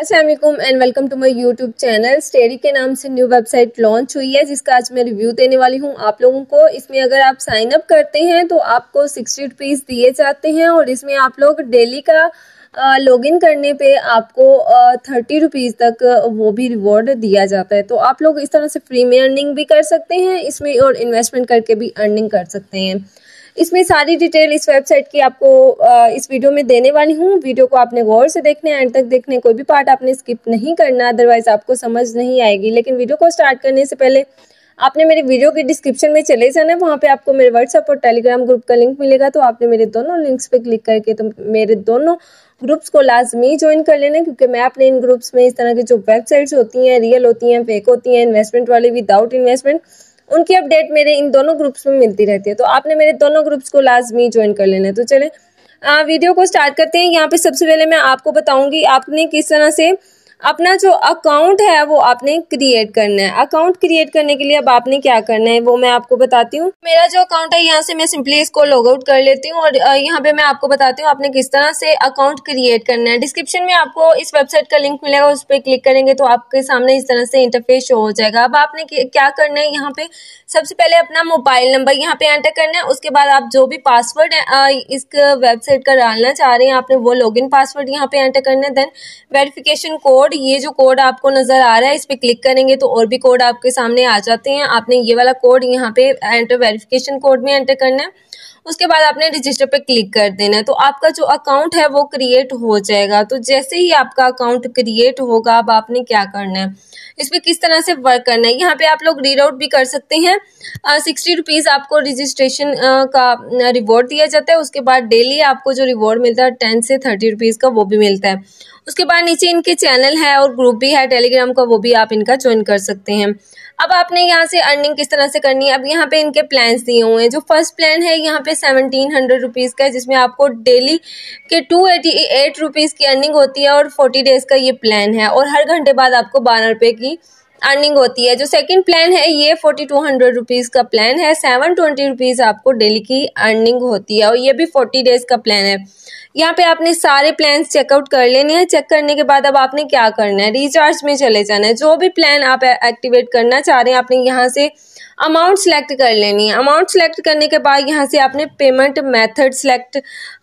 Aslam and welcome to my YouTube channel स्टेरी के नाम से न्यू वेबसाइट लॉन्च हुई है जिसका आज मैं रिव्यू देने वाली हूँ आप लोगों को इसमें अगर आप साइन अप करते हैं तो आपको सिक्सटी रुपीज़ दिए जाते हैं और इसमें आप लोग डेली का लॉगिन करने पे आपको थर्टी रुपीज़ तक वो भी रिवॉर्ड दिया जाता है तो आप लोग इस तरह से फ्री में अर्निंग भी कर सकते हैं इसमें और इन्वेस्टमेंट करके भी अर्निंग कर सकते हैं इसमें सारी डिटेल इस वेबसाइट की आपको इस वीडियो में देने वाली हूँ वीडियो को आपने गौर से देखने एंड तक देखने कोई भी पार्ट आपने स्किप नहीं करना अदरवाइज आपको समझ नहीं आएगी लेकिन वीडियो को स्टार्ट करने से पहले आपने मेरे वीडियो के डिस्क्रिप्शन में चले जाना है वहाँ पे आपको मेरे व्हाट्सएप और टेलीग्राम ग्रुप का लिंक मिलेगा तो आपने मेरे दोनों लिंक्स पे क्लिक करके तो मेरे दोनों ग्रुप्स को लाजमी ज्वाइन कर लेना क्योंकि मैं अपने इन ग्रुप्स में इस तरह की जो वेबसाइट्स होती हैं रियल होती हैं फेक होती हैं इन्वेस्टमेंट वाले विदाउट इन्वेस्टमेंट उनकी अपडेट मेरे इन दोनों ग्रुप्स में मिलती रहती है तो आपने मेरे दोनों ग्रुप्स को लाजमी ज्वाइन कर लेना है तो चले आ, वीडियो को स्टार्ट करते हैं यहाँ पे सबसे पहले मैं आपको बताऊंगी आपने किस तरह से अपना जो अकाउंट है वो आपने क्रिएट करना है अकाउंट क्रिएट करने के लिए अब आपने क्या करना है वो मैं आपको बताती हूँ मेरा जो अकाउंट है यहाँ से मैं सिंपली इसको लॉग आउट कर लेती हूँ और यहाँ पे मैं आपको बताती हूँ आपने किस तरह से अकाउंट क्रिएट करना है डिस्क्रिप्शन में आपको इस वेबसाइट का लिंक मिलेगा उस पर क्लिक करेंगे तो आपके सामने इस तरह से इंटरफेस शो हो जाएगा अब आपने क्या करना है यहाँ पे सबसे पहले अपना मोबाइल नंबर यहाँ पे एंटर करना है उसके बाद आप जो भी पासवर्ड इस वेबसाइट का डालना चाह रहे हैं आपने वो लॉग पासवर्ड यहाँ पे एंटर करना है देन वेरिफिकेशन कोड कोड ये जो कोड आपको नजर आ रहा है इस पर क्लिक करेंगे तो और भी कोड आपके सामने आ जाते हैं आपने ये वाला कोड यहाँ पे एंटर वेरिफिकेशन कोड में एंटर करना है उसके बाद आपने रजिस्टर पे क्लिक कर देना है तो आपका जो अकाउंट है वो क्रिएट हो जाएगा तो जैसे ही आपका अकाउंट क्रिएट होगा अब आपने क्या करना है इस पर किस तरह से वर्क करना है यहाँ पे आप लोग रीड आउट भी कर सकते हैं सिक्सटी रुपीज़ आपको रजिस्ट्रेशन का रिवॉर्ड दिया जाता है उसके बाद डेली आपको जो रिवॉर्ड मिलता है टेन से थर्टी रुपीज़ का वो भी मिलता है उसके बाद नीचे इनके चैनल है और ग्रुप भी है टेलीग्राम का वो भी आप इनका ज्वाइन कर सकते हैं अब आपने यहाँ से अर्निंग किस तरह से करनी है अब यहाँ पे इनके प्लान्स दिए हुए हैं जो फर्स्ट प्लान है यहाँ पे सेवनटीन हंड्रेड रुपीज़ का है जिसमें आपको डेली के टू एटी एट रुपीज़ की अर्निंग होती है और फोर्टी डेज़ का ये प्लान है और हर घंटे बाद आपको बारह रुपये की अर्निंग होती है जो सेकंड प्लान है ये फोर्टी टू हंड्रेड रुपीज़ का प्लान है सेवन ट्वेंटी रुपीज़ आपको डेली की अर्निंग होती है और ये भी फोर्टी डेज़ का प्लान है यहाँ पे आपने सारे प्लान चेकआउट कर लेने हैं चेक करने के बाद अब आपने क्या करना है रिचार्ज में चले जाना है जो भी प्लान आप एक्टिवेट करना चाह रहे हैं आपने यहाँ से अमाउंट सेलेक्ट कर लेनी है अमाउंट सेलेक्ट करने के बाद यहाँ से आपने पेमेंट मेथड सेलेक्ट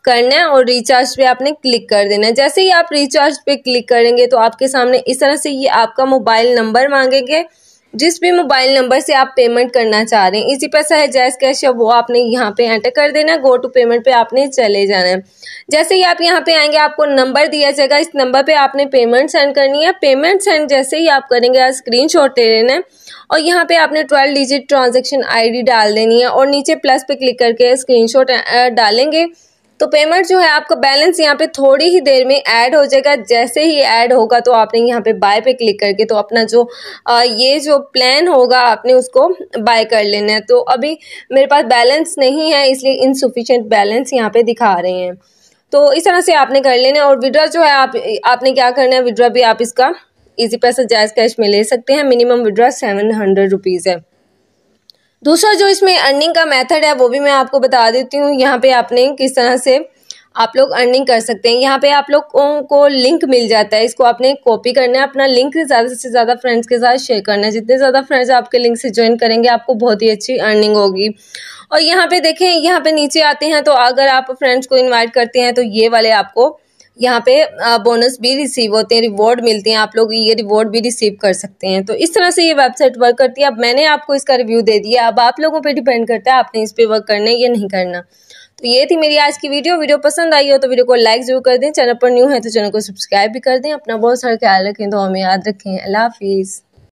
करना है और रिचार्ज पे आपने क्लिक कर देना है जैसे ही आप रिचार्ज पे क्लिक करेंगे तो आपके सामने इस तरह से ये आपका मोबाइल नंबर मांगेंगे जिस भी मोबाइल नंबर से आप पेमेंट करना चाह रहे हैं इसी पैसा है जैस कैश है वो आपने यहाँ पे एंटर कर देना गो टू पेमेंट पे आपने चले जाना है जैसे ही आप यहाँ पे आएंगे आपको नंबर दिया जाएगा इस नंबर पे आपने पेमेंट सेंड करनी है पेमेंट सेंड जैसे ही आप करेंगे स्क्रीन शॉट ले लेना है और यहाँ पे आपने ट्वेल्व डिजिट ट्रांजेक्शन आई डाल देनी है और नीचे प्लस पे क्लिक करके स्क्रीन डालेंगे तो पेमेंट जो है आपका बैलेंस यहाँ पे थोड़ी ही देर में ऐड हो जाएगा जैसे ही ऐड होगा तो आपने यहाँ पे बाय पे क्लिक करके तो अपना जो आ, ये जो प्लान होगा आपने उसको बाय कर लेना है तो अभी मेरे पास बैलेंस नहीं है इसलिए इनसफिशेंट बैलेंस यहाँ पे दिखा रहे हैं तो इस तरह से आपने कर लेना है और विड्रा जो है आप आपने क्या करना है विड्रा भी आप इसका इजी पैसा जायज़ कैश में ले सकते हैं minimum withdraw seven hundred rupees है दूसरा जो इसमें अर्निंग का मेथड है वो भी मैं आपको बता देती हूँ यहाँ पे आपने किस तरह से आप लोग अर्निंग कर सकते हैं यहाँ पे आप लोगों को लिंक मिल जाता है इसको आपने कॉपी करना है अपना लिंक ज़्यादा से ज़्यादा फ्रेंड्स के साथ शेयर करना है जितने ज़्यादा फ्रेंड्स आपके लिंक से ज्वाइन करेंगे आपको बहुत ही अच्छी अर्निंग होगी और यहाँ पे देखें यहाँ पे नीचे आते हैं तो अगर आप फ्रेंड्स को इन्वाइट करते हैं तो ये वाले आपको यहाँ पे बोनस भी रिसीव होते हैं रिवॉर्ड मिलते हैं आप लोग ये रिवॉर्ड भी रिसीव कर सकते हैं तो इस तरह से ये वेबसाइट वर्क करती है अब मैंने आपको इसका रिव्यू दे दिया अब आप लोगों पे डिपेंड करता है आपने इस पर वर्क करना है या नहीं करना तो ये थी मेरी आज की वीडियो वीडियो पसंद आई हो तो वीडियो को लाइक जरूर कर दें चैनल पर न्यू है तो चैनल को सब्सक्राइब भी कर दें अपना बहुत सारा ख्याल रखें तो हमें याद रखें अल्लाह हाफिज़